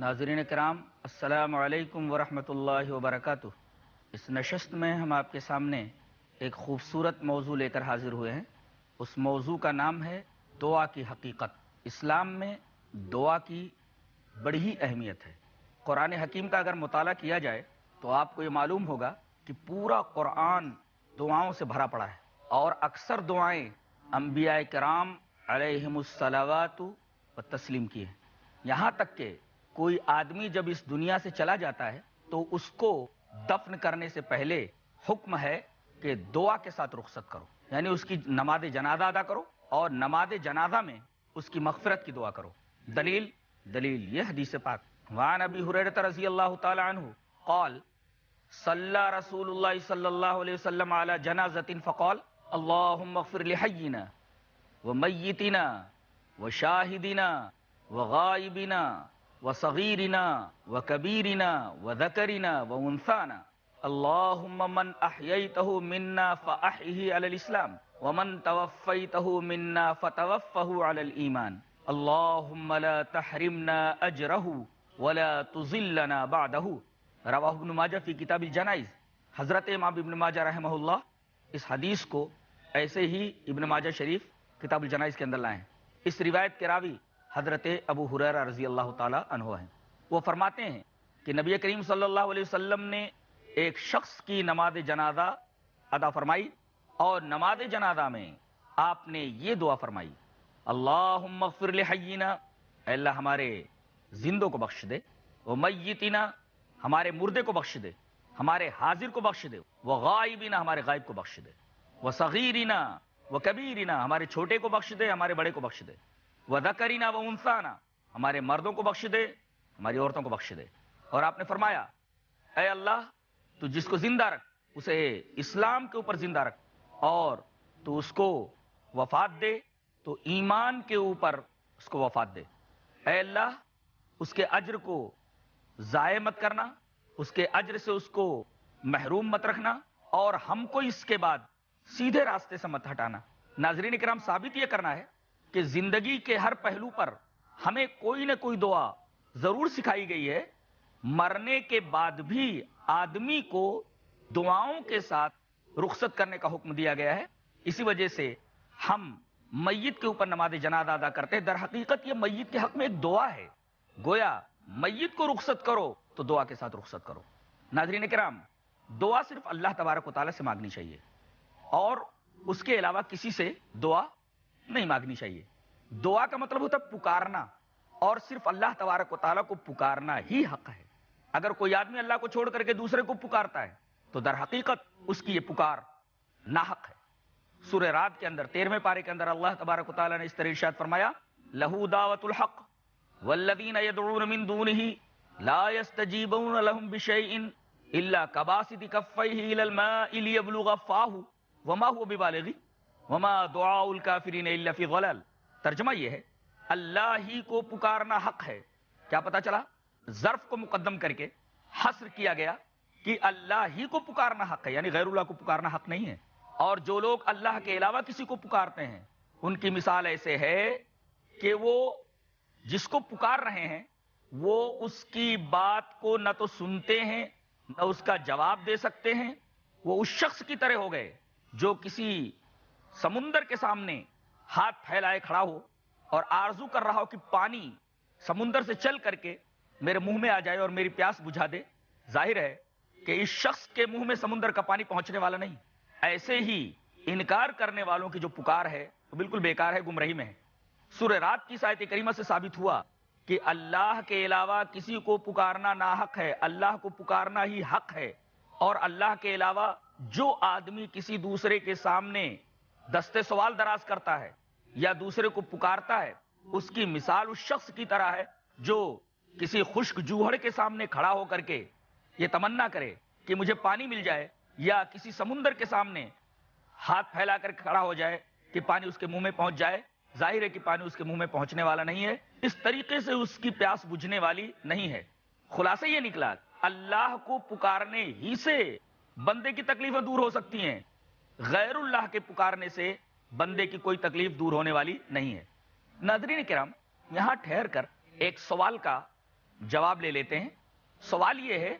ناظرین کرام السلام علیکم ورحمۃ اللہ وبرکاتہ اس نشست میں ہم آپ کے سامنے ایک خوبصورت موضوع لے کر حاضر ہوئے ہیں اس موضوع کا نام ہے دعا کی حقیقت اسلام میں دعا کی بڑی ہی اہمیت ہے قرآن حکیم کا اگر مطالعہ کیا جائے تو آپ کو یہ معلوم ہوگا کہ پورا قرآن دعاؤں سے بھرا پڑا ہے اور اکثر دعائیں انبیاء کرام علیہم السلاماتو و تسلیم کی ہیں یہاں تک کہ کوئی آدمی جب اس دنیا سے چلا جاتا ہے تو اس کو دفن کرنے سے پہلے حکم ہے کہ دعا کے ساتھ رخصت کرو یعنی اس کی نماز جنازہ ادا کرو اور نماز جنازہ میں اس کی مغفرت کی دعا کرو دلیل دلیل یہ حدیث پاک وعن ابی حریرت رضی اللہ تعالی عنہ قال صلی رسول اللہ صلی اللہ علیہ وسلم علی جنازت فقال اللہم اغفر لحینا ومیتنا وشاہدنا وغائبنا و صغیرنا و کبیرنا و ذکرنا و انسانہ اللهم من احییتہ منا فاحیہ علی الاسلام ومن توفیتہ منا فتوفہ علی الایمان اللهم لا تحرمنا اجرہ ولا تزلنا بعدہ رواہ ابن ماجہ فی کتاب الجنائز حضرت امام ابن ماجہ رحمہ اللہ اس حدیث کو ایسے ہی ابن ماجہ شریف کتاب الجنائز کے اندر لائیں اس روایت کے راوی حضرت ابو حریر رضی اللہ تعالیٰ وہ فرماتے ہیں کہ نبی کریم صلی اللہ علیہ وسلم نے ایک شخص کی نماز جنازہ ادا فرمائی اور نماز جنازہ میں آپ نے یہ دعا فرمائی اللہ اللہ ہمارے زندوں کو بخش دے وہ میتینا ہمارے مردے کو بخش دے ہمارے حاضر کو بخش دے وہ غائبینا ہمارے غائب کو بخش دے وہ صغیر وہ کبیرنا ہمارے چھوٹے کو بخش دے ہمارے بڑے کو بخش دے ود کرینا نہ وہ انسانہ ہمارے مردوں کو بخش دے ہماری عورتوں کو بخش دے اور آپ نے فرمایا اے اللہ تو جس کو زندہ رکھ اسے اسلام کے اوپر زندہ رکھ اور تو اس کو وفات دے تو ایمان کے اوپر اس کو وفات دے اے اللہ اس کے اجر کو ضائع مت کرنا اس کے اجر سے اس کو محروم مت رکھنا اور ہم کو اس کے بعد سیدھے راستے سے مت ہٹانا ناظرین کرام ثابت یہ کرنا ہے کہ زندگی کے ہر پہلو پر ہمیں کوئی نہ کوئی دعا ضرور سکھائی گئی ہے مرنے کے بعد بھی آدمی کو دعاؤں کے ساتھ رخصت کرنے کا حکم دیا گیا ہے اسی وجہ سے ہم میت کے اوپر نماز جناد ادا کرتے ہیں در حقیقت یہ میت کے حق میں ایک دعا ہے گویا میت کو رخصت کرو تو دعا کے ساتھ رخصت کرو ناظرین کرام دعا صرف اللہ تبارک و تعالی سے مانگنی چاہیے اور اس کے علاوہ کسی سے دعا نہیں مانگنی چاہیے دعا کا مطلب ہوتا ہے پکارنا اور صرف اللہ تبارک و تعالیٰ کو پکارنا ہی حق ہے اگر کوئی آدمی اللہ کو چھوڑ کر کے دوسرے کو پکارتا ہے تو در حقیقت اس کی یہ پکار نہ حق ہے سورہ رات کے اندر تیرویں پارے کے اندر اللہ تبارک و تعالیٰ نے اس طرح ارشاد فرمایا لہو دعوت الحق والذین من دونہی لا یستجیبون لہم بشیئن الا کباسد کفیہی للماء لیبلغ فاہو وما ہوا ببالغی وما دعا الا فی غلال ترجمہ یہ ہے اللہ ہی کو پکارنا حق ہے کیا پتا چلا ظرف کو مقدم کر کے حسر کیا گیا کہ اللہ ہی کو پکارنا حق ہے یعنی غیر اللہ کو پکارنا حق نہیں ہے اور جو لوگ اللہ کے علاوہ کسی کو پکارتے ہیں ان کی مثال ایسے ہے کہ وہ جس کو پکار رہے ہیں وہ اس کی بات کو نہ تو سنتے ہیں نہ اس کا جواب دے سکتے ہیں وہ اس شخص کی طرح ہو گئے جو کسی سمندر کے سامنے ہاتھ پھیلائے کھڑا ہو اور آرزو کر رہا ہو کہ پانی سمندر سے چل کر کے میرے منہ میں آ جائے اور میری پیاس بجھا دے ظاہر ہے کہ اس شخص کے منہ میں سمندر کا پانی پہنچنے والا نہیں ایسے ہی انکار کرنے والوں کی جو پکار ہے بالکل بیکار ہے میں ہے سور رات کی سائت کریمہ سے ثابت ہوا کہ اللہ کے علاوہ کسی کو پکارنا ناحق ہے اللہ کو پکارنا ہی حق ہے اور اللہ کے علاوہ جو آدمی کسی دوسرے کے سامنے دستے سوال دراز کرتا ہے یا دوسرے کو پکارتا ہے اس کی مثال اس شخص کی طرح ہے جو کسی خشک جوہر کے سامنے کھڑا ہو کر کے یہ تمنا کرے کہ مجھے پانی مل جائے یا کسی سمندر کے سامنے ہاتھ پھیلا کر کھڑا ہو جائے کہ پانی اس کے منہ میں پہنچ جائے ظاہر ہے کہ پانی اس کے منہ میں پہنچنے والا نہیں ہے اس طریقے سے اس کی پیاس بجھنے والی نہیں ہے خلاصہ یہ نکلا اللہ کو پکارنے ہی سے بندے کی تکلیفیں دور ہو سکتی ہیں غیر اللہ کے پکارنے سے بندے کی کوئی تکلیف دور ہونے والی نہیں ہے ناظرین کرام یہاں ٹھہر کر ایک سوال کا جواب لے لیتے ہیں سوال یہ ہے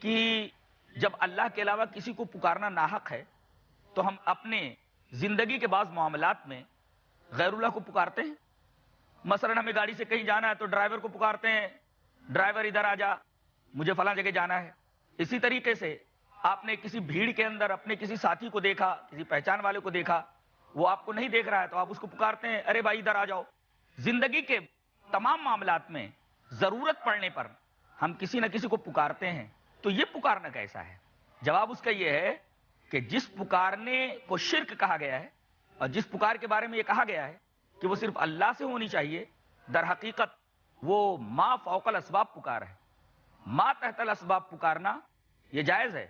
کہ جب اللہ کے علاوہ کسی کو پکارنا ناحق ہے تو ہم اپنے زندگی کے بعض معاملات میں غیر اللہ کو پکارتے ہیں مثلا ہمیں گاڑی سے کہیں جانا ہے تو ڈرائیور کو پکارتے ہیں ڈرائیور ادھر آ جا مجھے فلاں جگہ جانا ہے اسی طریقے سے آپ نے کسی بھیڑ کے اندر اپنے کسی ساتھی کو دیکھا کسی پہچان والے کو دیکھا وہ آپ کو نہیں دیکھ رہا ہے تو آپ اس کو پکارتے ہیں ارے بھائی ادھر آ جاؤ زندگی کے تمام معاملات میں ضرورت پڑنے پر ہم کسی نہ کسی کو پکارتے ہیں تو یہ پکارنا کیسا ہے جواب اس کا یہ ہے کہ جس پکارنے کو شرک کہا گیا ہے اور جس پکار کے بارے میں یہ کہا گیا ہے کہ وہ صرف اللہ سے ہونی چاہیے در حقیقت وہ ما فوقل اسباب پکار ہے ما تحت الاسباب پکارنا یہ جائز ہے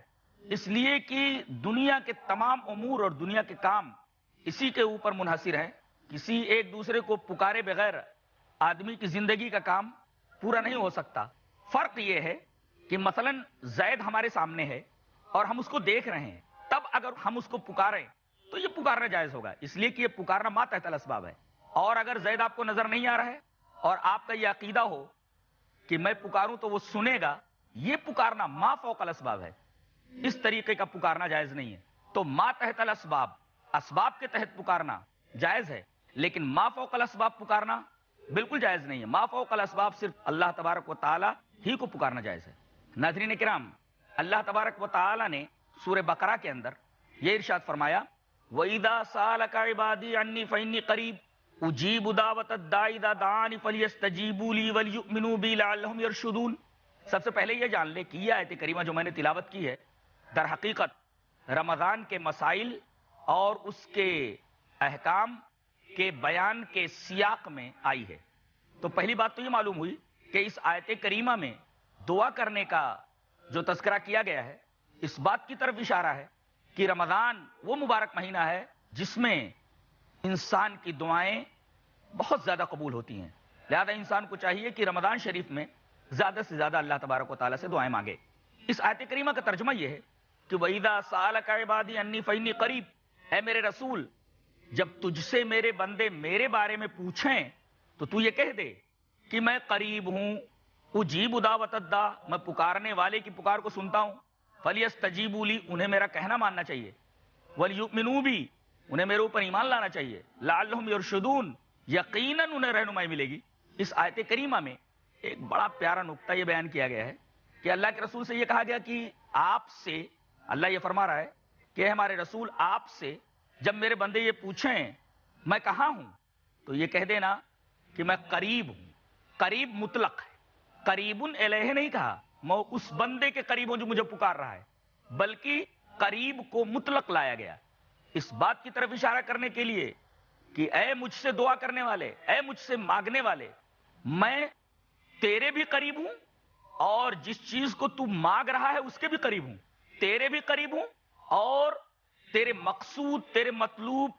اس لیے کہ دنیا کے تمام امور اور دنیا کے کام اسی کے اوپر منحصر ہیں کسی ایک دوسرے کو پکارے بغیر آدمی کی زندگی کا کام پورا نہیں ہو سکتا فرق یہ ہے کہ مثلا زید ہمارے سامنے ہے اور ہم اس کو دیکھ رہے ہیں تب اگر ہم اس کو پکارے تو یہ پکارنا جائز ہوگا اس لیے کہ یہ پکارنا ماتحت الاسباب ہے اور اگر زید آپ کو نظر نہیں آ رہا ہے اور آپ کا یہ عقیدہ ہو کہ میں پکاروں تو وہ سنے گا یہ پکارنا فوق الاسباب ہے اس طریقے کا پکارنا جائز نہیں ہے تو ما تحت الاسباب اسباب کے تحت پکارنا جائز ہے لیکن ما فوق الاسباب پکارنا بالکل جائز نہیں ہے ما فوق الاسباب صرف اللہ تبارک و تعالی ہی کو پکارنا جائز ہے ناظرین کرام اللہ تبارک و تعالی نے سورہ بقرہ کے اندر یہ ارشاد فرمایا وَإِذَا سَالَكَ عِبَادِي عَنِّي فَإِنِّي قَرِيب اجیب دعوت الدائد دعانی فلیستجیبو لی ولیؤمنو بی لعلہم یرشدون سب سے پہلے یہ جان لے کہ یہ آیت کریمہ جو میں نے تلاوت کی ہے در حقیقت رمضان کے مسائل اور اس کے احکام کے بیان کے سیاق میں آئی ہے تو پہلی بات تو یہ معلوم ہوئی کہ اس آیت کریمہ میں دعا کرنے کا جو تذکرہ کیا گیا ہے اس بات کی طرف اشارہ ہے کہ رمضان وہ مبارک مہینہ ہے جس میں انسان کی دعائیں بہت زیادہ قبول ہوتی ہیں لہذا انسان کو چاہیے کہ رمضان شریف میں زیادہ سے زیادہ اللہ تبارک و تعالیٰ سے دعائیں مانگے اس آیت کریمہ کا ترجمہ یہ ہے کہ ویدا سال کا بادی انی فینی قریب اے میرے رسول جب تجھ سے میرے بندے میرے بارے میں پوچھیں تو تو یہ کہہ دے کہ میں قریب ہوں اجیب ادا وت میں پکارنے والے کی پکار کو سنتا ہوں فلیس تجیب انہیں میرا کہنا ماننا چاہیے ولی منو بھی انہیں میرے اوپر ایمان لانا چاہیے لال یرشدون یقیناً انہیں رہنمائی ملے گی اس آیت کریمہ میں ایک بڑا پیارا نقطہ یہ بیان کیا گیا ہے کہ اللہ کے رسول سے یہ کہا گیا کہ آپ سے اللہ یہ فرما رہا ہے کہ ہمارے رسول آپ سے جب میرے بندے یہ پوچھیں میں کہاں ہوں تو یہ کہہ دینا کہ میں قریب ہوں قریب مطلق ہے قریب الہ نہیں کہا میں اس بندے کے قریب ہوں جو مجھے پکار رہا ہے بلکہ قریب کو مطلق لایا گیا اس بات کی طرف اشارہ کرنے کے لیے کہ اے مجھ سے دعا کرنے والے اے مجھ سے مانگنے والے میں تیرے بھی قریب ہوں اور جس چیز کو تو مانگ رہا ہے اس کے بھی قریب ہوں تیرے بھی قریب ہوں اور تیرے مقصود تیرے مطلوب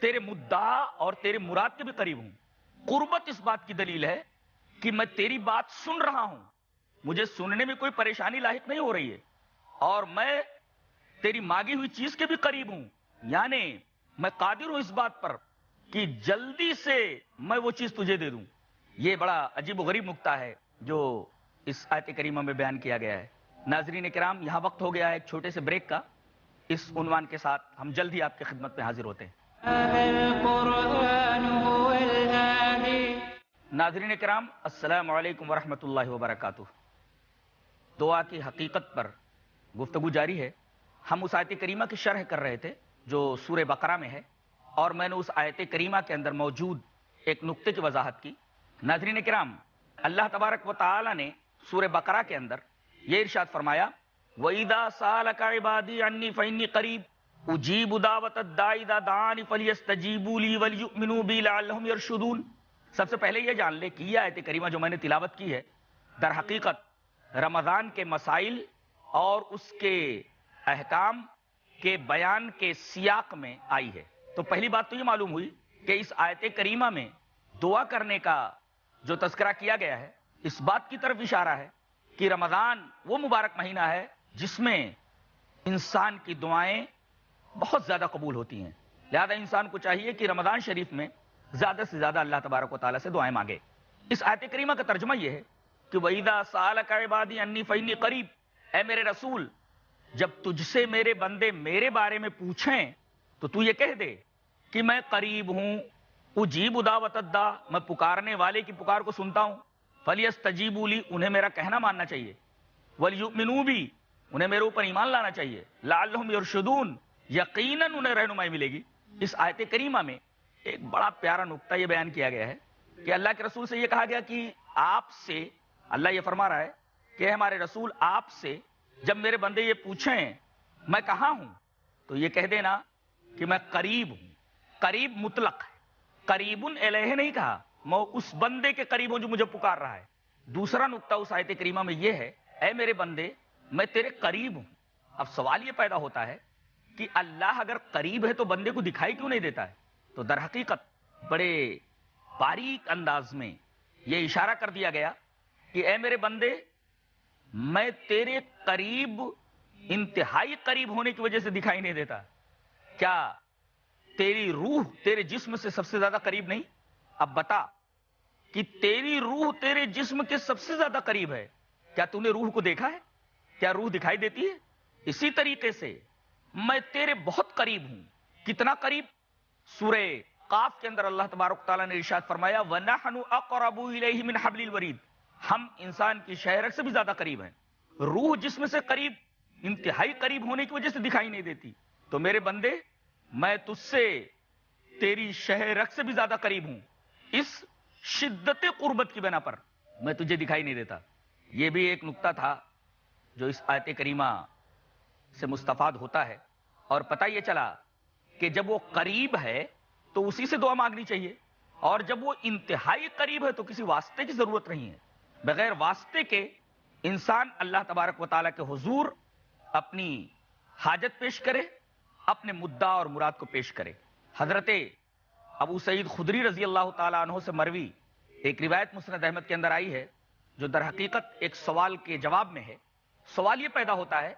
تیرے مدعا اور تیرے مراد کے بھی قریب ہوں قربت اس بات کی دلیل ہے کہ میں تیری بات سن رہا ہوں مجھے سننے میں کوئی پریشانی لاحق نہیں ہو رہی ہے اور میں تیری مانگی ہوئی چیز کے بھی قریب ہوں یعنی میں قادر ہوں اس بات پر کہ جلدی سے میں وہ چیز تجھے دے دوں یہ بڑا عجیب و غریب نکتا ہے جو اس آیت کریمہ میں بیان کیا گیا ہے ناظرین کرام یہاں وقت ہو گیا ہے ایک چھوٹے سے بریک کا اس عنوان کے ساتھ ہم جلد ہی آپ کی خدمت میں حاضر ہوتے ہیں ناظرین کرام السلام علیکم ورحمۃ اللہ وبرکاتہ دعا کی حقیقت پر گفتگو جاری ہے ہم اس آیت کریمہ کی شرح کر رہے تھے جو سور بقرہ میں ہے اور میں نے اس آیت کریمہ کے اندر موجود ایک نقطے کی وضاحت کی ناظرین کرام اللہ تبارک و تعالی نے سور بقرہ کے اندر یہ ارشاد فرمایا وَإِذَا سَالَكَ عِبَادِي عَنِّي فَإِنِّي قَرِيب اُجِيبُ دَعْوَتَ الدَّائِدَ دَعَانِ فَلِيَسْتَجِيبُوا لِي وَلْيُؤْمِنُوا بِي لَعَلَّهُمْ يَرْشُدُونَ سب سے پہلے یہ جان لے کہ یہ آیت کریمہ جو میں نے تلاوت کی ہے در حقیقت رمضان کے مسائل اور اس کے احکام کے بیان کے سیاق میں آئی ہے تو پہلی بات تو یہ معلوم ہوئی کہ اس آیت کریمہ میں دعا کرنے کا جو تذکرہ کیا گیا ہے اس بات کی طرف اشارہ ہے کہ رمضان وہ مبارک مہینہ ہے جس میں انسان کی دعائیں بہت زیادہ قبول ہوتی ہیں لہذا انسان کو چاہیے کہ رمضان شریف میں زیادہ سے زیادہ اللہ تبارک و تعالیٰ سے دعائیں مانگے اس آیت کریمہ کا ترجمہ یہ ہے کہ کا عبادی انی فینی قریب اے میرے رسول جب تجھ سے میرے بندے میرے بارے میں پوچھیں تو یہ کہہ دے کہ میں قریب ہوں جیب اداوت میں پکارنے والے کی پکار کو سنتا ہوں فلیس تجیبولی انہیں میرا کہنا ماننا چاہیے ولی منوبی انہیں میرے اوپر ایمان لانا چاہیے لالحم یور شدون یقیناً انہیں رہنمائی ملے گی اس آیت کریمہ میں ایک بڑا پیارا نقطہ یہ بیان کیا گیا ہے کہ اللہ کے رسول سے یہ کہا گیا کہ آپ سے اللہ یہ فرما رہا ہے کہ ہمارے رسول آپ سے جب میرے بندے یہ پوچھیں میں کہاں ہوں تو یہ کہہ دینا کہ میں قریب ہوں قریب مطلق ہے قریب نہیں کہا اس بندے کے قریب ہوں جو مجھے پکار رہا ہے دوسرا نقطہ اس آیت کریمہ میں یہ ہے اے میرے بندے میں تیرے قریب ہوں اب سوال یہ پیدا ہوتا ہے کہ اللہ اگر قریب ہے تو بندے کو دکھائی کیوں نہیں دیتا ہے تو در حقیقت بڑے باریک انداز میں یہ اشارہ کر دیا گیا کہ اے میرے بندے میں تیرے قریب انتہائی قریب ہونے کی وجہ سے دکھائی نہیں دیتا کیا تیری روح تیرے جسم سے سب سے زیادہ قریب نہیں اب بتا کہ تیری روح تیرے جسم کے سب سے زیادہ قریب ہے کیا تم نے روح کو دیکھا ہے کیا روح دکھائی دیتی ہے اسی طریقے سے میں تیرے بہت قریب ہوں کتنا قریب سورہ قاف کے اندر اللہ تبارک تعالیٰ نے ارشاد فرمایا وَنَحَنُ أَقْرَبُ إِلَيْهِ مِنْ حَبْلِ الْوَرِيدِ ہم انسان کی شہرک سے بھی زیادہ قریب ہیں روح جسم سے قریب انتہائی قریب ہونے کی وجہ سے دکھائی نہیں دیتی تو میرے بندے میں تجھ سے تیری شہرک سے بھی زیادہ قریب ہوں اس شدت قربت کی بنا پر میں تجھے دکھائی نہیں دیتا یہ بھی ایک نقطہ تھا جو اس آیت کریمہ سے مستفاد ہوتا ہے اور پتہ یہ چلا کہ جب وہ قریب ہے تو اسی سے دعا مانگنی چاہیے اور جب وہ انتہائی قریب ہے تو کسی واسطے کی ضرورت نہیں ہے بغیر واسطے کے انسان اللہ تبارک و تعالیٰ کے حضور اپنی حاجت پیش کرے اپنے مدعا اور مراد کو پیش کرے حضرت ابو سعید خدری رضی اللہ تعالیٰ عنہ سے مروی ایک روایت مسند احمد کے اندر آئی ہے جو در حقیقت ایک سوال کے جواب میں ہے سوال یہ پیدا ہوتا ہے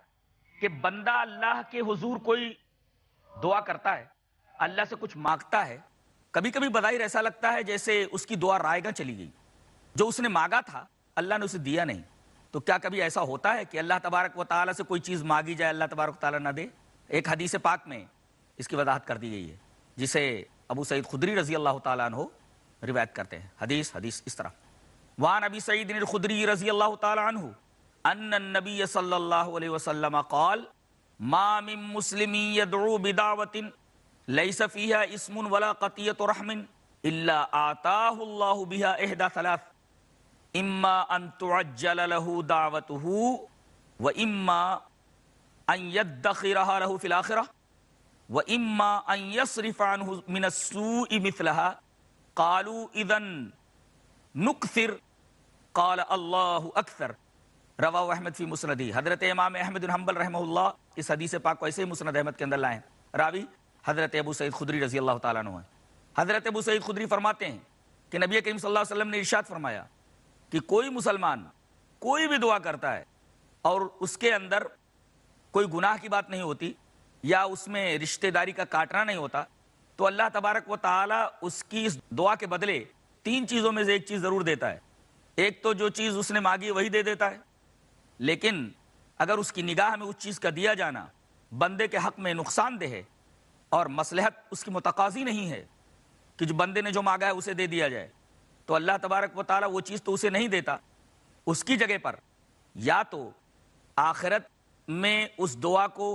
کہ بندہ اللہ کے حضور کوئی دعا کرتا ہے اللہ سے کچھ مانگتا ہے کبھی کبھی بظاہر ایسا لگتا ہے جیسے اس کی دعا رائے گاہ چلی گئی جو اس نے مانگا تھا اللہ نے اسے دیا نہیں تو کیا کبھی ایسا ہوتا ہے کہ اللہ تبارک و تعالیٰ سے کوئی چیز مانگی جائے اللہ تبارک و تعالیٰ نہ دے ایک حدیث پاک میں اس کی وضاحت کر دی گئی ہے جسے ابو سعید خدری رضی اللہ تعالیٰ عنہ روایت کرتے ہیں حدیث حدیث اس طرح وان ابی سعید خدری رضی اللہ تعالیٰ عنہ ان النبی صلی اللہ علیہ وسلم قال ما من مسلمی یدعو بدعوت لیس فیہا اسم ولا قطیت رحم الا آتاہ اللہ بها احدا ثلاث اما ان تعجل له دعوته و اما ان یدخرها له فی الاخرہ و اما منسو ریفان کالو ادن نقصر کال اللہ اکثر روا احمد فی مسندی حضرت امام احمد الحمب رحمہ اللہ اس حدیث پاک کو ایسے ہی مسند احمد کے اندر لائیں راوی حضرت ابو سعید خدری رضی اللہ تعالیٰ عنہ حضرت ابو سعید خدری فرماتے ہیں کہ نبی کریم صلی اللہ علیہ وسلم نے ارشاد فرمایا کہ کوئی مسلمان کوئی بھی دعا کرتا ہے اور اس کے اندر کوئی گناہ کی بات نہیں ہوتی یا اس میں رشتہ داری کا کاٹنا نہیں ہوتا تو اللہ تبارک و تعالیٰ اس کی اس دعا کے بدلے تین چیزوں میں سے ایک چیز ضرور دیتا ہے ایک تو جو چیز اس نے مانگی وہی دے دیتا ہے لیکن اگر اس کی نگاہ میں اس چیز کا دیا جانا بندے کے حق میں نقصان دہ ہے اور مسلحت اس کی متقاضی نہیں ہے کہ جو بندے نے جو مانگا ہے اسے دے دیا جائے تو اللہ تبارک و تعالیٰ وہ چیز تو اسے نہیں دیتا اس کی جگہ پر یا تو آخرت میں اس دعا کو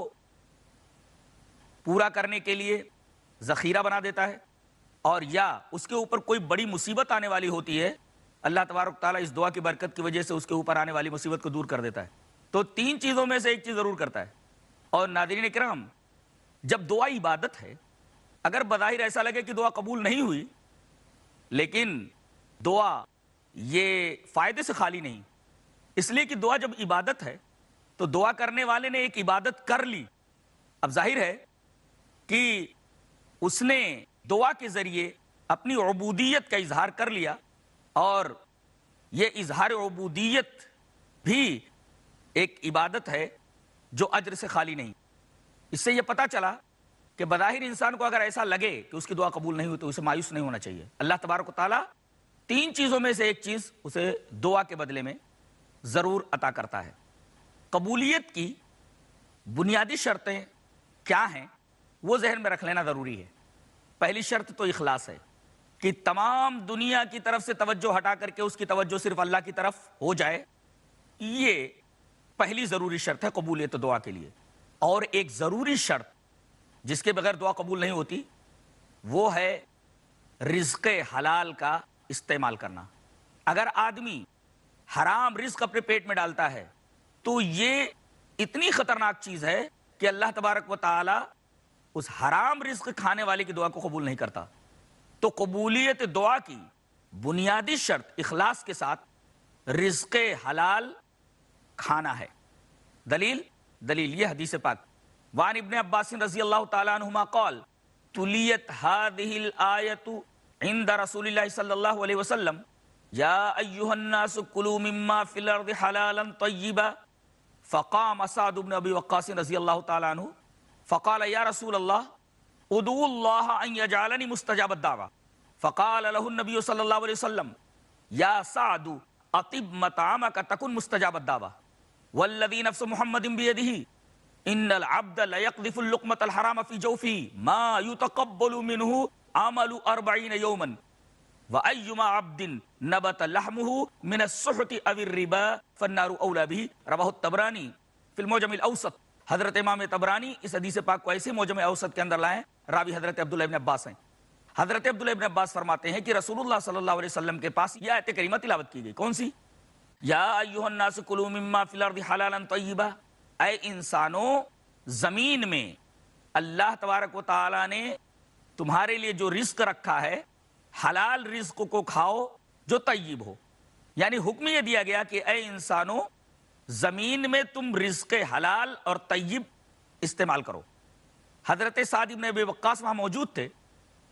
پورا کرنے کے لیے ذخیرہ بنا دیتا ہے اور یا اس کے اوپر کوئی بڑی مصیبت آنے والی ہوتی ہے اللہ تبارک تعالیٰ اس دعا کی برکت کی وجہ سے اس کے اوپر آنے والی مصیبت کو دور کر دیتا ہے تو تین چیزوں میں سے ایک چیز ضرور کرتا ہے اور نادری نے کرام جب دعا عبادت ہے اگر بظاہر ایسا لگے کہ دعا قبول نہیں ہوئی لیکن دعا یہ فائدے سے خالی نہیں اس لیے کہ دعا جب عبادت ہے تو دعا کرنے والے نے ایک عبادت کر لی اب ظاہر ہے کہ اس نے دعا کے ذریعے اپنی عبودیت کا اظہار کر لیا اور یہ اظہار عبودیت بھی ایک عبادت ہے جو اجر سے خالی نہیں اس سے یہ پتا چلا کہ بظاہر انسان کو اگر ایسا لگے کہ اس کی دعا قبول نہیں ہوئی تو اسے مایوس نہیں ہونا چاہیے اللہ تبارک و تعالیٰ تین چیزوں میں سے ایک چیز اسے دعا کے بدلے میں ضرور عطا کرتا ہے قبولیت کی بنیادی شرطیں کیا ہیں وہ ذہن میں رکھ لینا ضروری ہے پہلی شرط تو اخلاص ہے کہ تمام دنیا کی طرف سے توجہ ہٹا کر کے اس کی توجہ صرف اللہ کی طرف ہو جائے یہ پہلی ضروری شرط ہے قبولیت دعا کے لیے اور ایک ضروری شرط جس کے بغیر دعا قبول نہیں ہوتی وہ ہے رزق حلال کا استعمال کرنا اگر آدمی حرام رزق اپنے پیٹ میں ڈالتا ہے تو یہ اتنی خطرناک چیز ہے کہ اللہ تبارک و تعالی اس حرام رزق کھانے والے کی دعا کو قبول نہیں کرتا تو قبولیت دعا کی بنیادی شرط اخلاص کے ساتھ رزق حلال کھانا ہے دلیل دلیل یہ حدیث پاک وان ابن عباس رضی اللہ تعالیٰ عنہما قول تلیت هذه الآیت عند رسول اللہ صلی اللہ علیہ وسلم یا ایوہ الناس کلو مما فی الارض حلالا طیبا فقام سعد بن ابی وقاس رضی اللہ تعالیٰ عنہ فقال يا رسول الله ادعو الله أن يجعلني مستجاب الدعوة فقال له النبي صلى الله عليه وسلم يا سعد أطب مطعمك تكن مستجاب الدعوة والذي نفس محمد بيده إن العبد ليقذف اللقمة الحرام في جوفه ما يتقبل منه عمل أربعين يوما وأيما عبد نبت لحمه من السحت أو الربا فالنار أولى به رواه الطبراني في المعجم الأوسط حضرت امام تبرانی اس حدیث پاک کو ایسے موجم اوسط کے اندر لائیں راوی حضرت عبداللہ ابن عباس ہیں حضرت عبداللہ ابن عباس فرماتے ہیں کہ رسول اللہ صلی اللہ علیہ وسلم کے پاس یہ آیت کریمہ تلاوت کی گئی کون سی یا ایوہ الناس کلو مما فی الارض حلالا طیبا اے انسانوں زمین میں اللہ تبارک و تعالی نے تمہارے لیے جو رزق رکھا ہے حلال رزق کو کھاؤ جو طیب ہو یعنی حکم یہ دیا گیا کہ اے انسانوں زمین میں تم رزق حلال اور طیب استعمال کرو حضرت ابن نے وقاص وہاں موجود تھے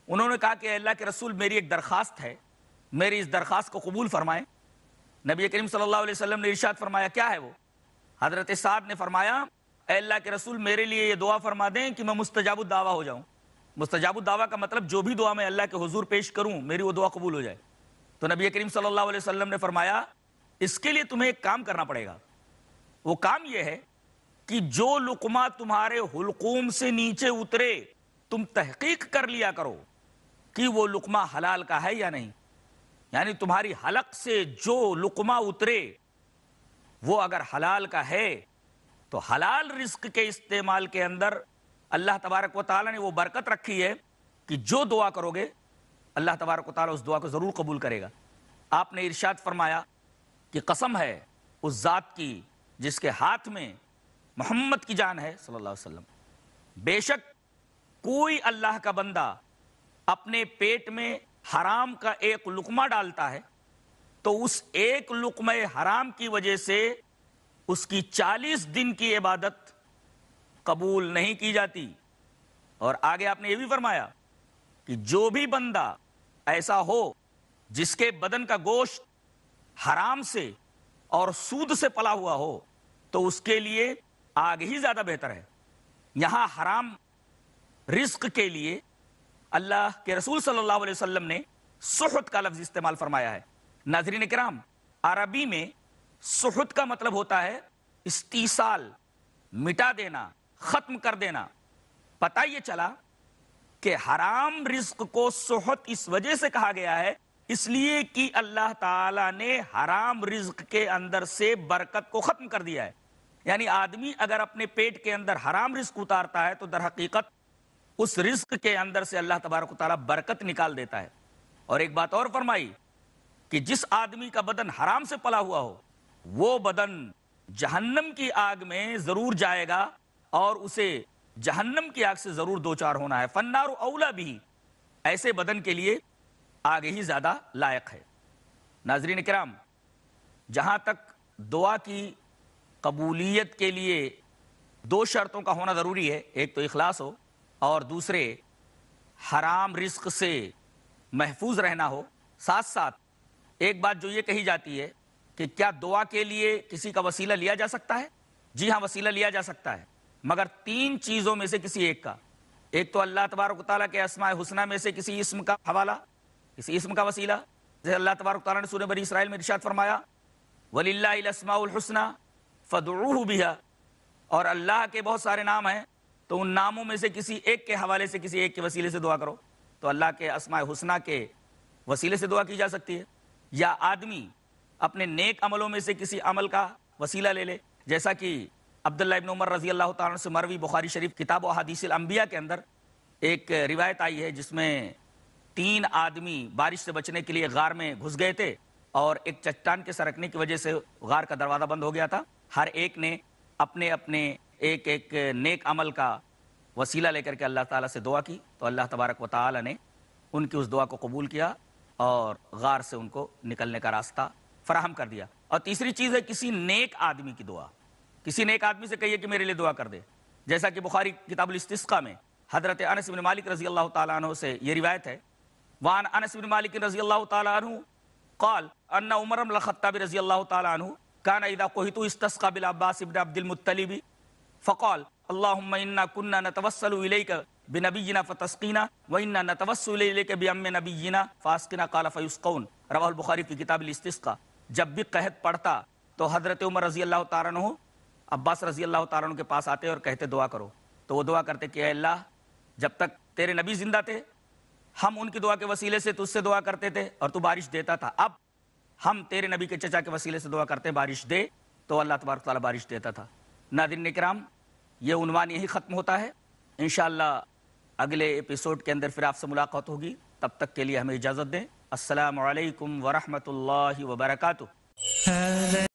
انہوں نے کہا کہ اللہ کے رسول میری ایک درخواست ہے میری اس درخواست کو قبول فرمائیں نبی کریم صلی اللہ علیہ وسلم نے ارشاد فرمایا کیا ہے وہ حضرت صاد نے فرمایا اے اللہ کے رسول میرے لیے یہ دعا فرما دیں کہ میں مستجاب دعویٰ ہو جاؤں مستجاب الدعا کا مطلب جو بھی دعا میں اللہ کے حضور پیش کروں میری وہ دعا قبول ہو جائے تو نبی کریم صلی اللہ علیہ وسلم نے فرمایا اس کے لیے تمہیں ایک کام کرنا پڑے گا وہ کام یہ ہے کہ جو لقمہ تمہارے حلقوم سے نیچے اترے تم تحقیق کر لیا کرو کہ وہ لقمہ حلال کا ہے یا نہیں یعنی تمہاری حلق سے جو لقمہ اترے وہ اگر حلال کا ہے تو حلال رزق کے استعمال کے اندر اللہ تبارک و تعالیٰ نے وہ برکت رکھی ہے کہ جو دعا کرو گے اللہ تبارک و تعالیٰ اس دعا کو ضرور قبول کرے گا آپ نے ارشاد فرمایا کہ قسم ہے اس ذات کی جس کے ہاتھ میں محمد کی جان ہے صلی اللہ علیہ وسلم بے شک کوئی اللہ کا بندہ اپنے پیٹ میں حرام کا ایک لقمہ ڈالتا ہے تو اس ایک لقمہ حرام کی وجہ سے اس کی چالیس دن کی عبادت قبول نہیں کی جاتی اور آگے آپ نے یہ بھی فرمایا کہ جو بھی بندہ ایسا ہو جس کے بدن کا گوشت حرام سے اور سود سے پلا ہوا ہو تو اس کے لیے آگ ہی زیادہ بہتر ہے یہاں حرام رزق کے لیے اللہ کے رسول صلی اللہ علیہ وسلم نے سحت کا لفظ استعمال فرمایا ہے ناظرین کرام عربی میں سحت کا مطلب ہوتا ہے استیصال مٹا دینا ختم کر دینا پتہ یہ چلا کہ حرام رزق کو سحت اس وجہ سے کہا گیا ہے اس لیے کہ اللہ تعالیٰ نے حرام رزق کے اندر سے برکت کو ختم کر دیا ہے یعنی آدمی اگر اپنے پیٹ کے اندر حرام رزق اتارتا ہے تو در حقیقت اس رزق کے اندر سے اللہ تبارک و تعالیٰ برکت نکال دیتا ہے اور ایک بات اور فرمائی کہ جس آدمی کا بدن حرام سے پلا ہوا ہو وہ بدن جہنم کی آگ میں ضرور جائے گا اور اسے جہنم کی آگ سے ضرور دو چار ہونا ہے فنار اولا بھی ایسے بدن کے لیے آگے ہی زیادہ لائق ہے ناظرین کرام جہاں تک دعا کی قبولیت کے لیے دو شرطوں کا ہونا ضروری ہے ایک تو اخلاص ہو اور دوسرے حرام رزق سے محفوظ رہنا ہو ساتھ ساتھ ایک بات جو یہ کہی جاتی ہے کہ کیا دعا کے لیے کسی کا وسیلہ لیا جا سکتا ہے جی ہاں وسیلہ لیا جا سکتا ہے مگر تین چیزوں میں سے کسی ایک کا ایک تو اللہ تبارک و تعالیٰ کے اسماء حسنہ میں سے کسی اسم کا حوالہ اس اسم کا وسیلہ جیسے اللہ تبارک تعالیٰ نے سورہ اسرائیل میں ارشاد فرمایا ولی اللہ الحسنہ الحسن اور اللہ کے بہت سارے نام ہیں تو ان ناموں میں سے کسی ایک کے حوالے سے کسی ایک کے وسیلے سے دعا کرو تو اللہ کے اسماء حسنہ کے وسیلے سے دعا کی جا سکتی ہے یا آدمی اپنے نیک عملوں میں سے کسی عمل کا وسیلہ لے لے جیسا کہ عبداللہ ابن عمر رضی اللہ تعالیٰ سے مروی بخاری شریف کتاب و حادیث الانبیاء کے اندر ایک روایت آئی ہے جس میں تین آدمی بارش سے بچنے کے لیے غار میں گھس گئے تھے اور ایک چٹان کے سرکنے کی وجہ سے غار کا دروازہ بند ہو گیا تھا ہر ایک نے اپنے اپنے ایک ایک نیک عمل کا وسیلہ لے کر کے اللہ تعالیٰ سے دعا کی تو اللہ تبارک و تعالیٰ نے ان کی اس دعا کو قبول کیا اور غار سے ان کو نکلنے کا راستہ فراہم کر دیا اور تیسری چیز ہے کسی نیک آدمی کی دعا کسی نیک آدمی سے کہیے کہ میرے لیے دعا کر دے جیسا کہ بخاری کتاب الاستسقہ میں حضرت انس بن مالک رضی اللہ تعالیٰ عنہ سے یہ روایت ہے وان انس بن مالک رضی اللہ تعالی عنہ قال ان عمر بن الخطاب رضی اللہ تعالی عنہ کان اذا قهت استسقى بالعباس بن عبد المطلب فقال اللهم انا كنا نتوسل اليك بنبينا فتسقينا وانا نتوسل اليك بام نبينا فاسقنا قال فيسقون رواه البخاري في كتاب الاستسقاء جب بھی قحط پڑتا تو حضرت عمر رضی اللہ تعالیٰ عنہ عباس رضی اللہ تعالیٰ عنہ کے پاس آتے اور کہتے دعا کرو تو وہ دعا کرتے کہ اے اللہ جب تک تیرے نبی زندہ تھے ہم ان کی دعا کے وسیلے سے تجھ سے دعا کرتے تھے اور تو بارش دیتا تھا اب ہم تیرے نبی کے چچا کے وسیلے سے دعا کرتے بارش دے تو اللہ تبارک تعالیٰ بارش دیتا تھا نادن نکرام یہ عنوان یہی ختم ہوتا ہے انشاءاللہ اگلے اپیسوڈ کے اندر پھر آپ سے ملاقات ہوگی تب تک کے لیے ہمیں اجازت دیں السلام علیکم ورحمۃ اللہ وبرکاتہ ہاں،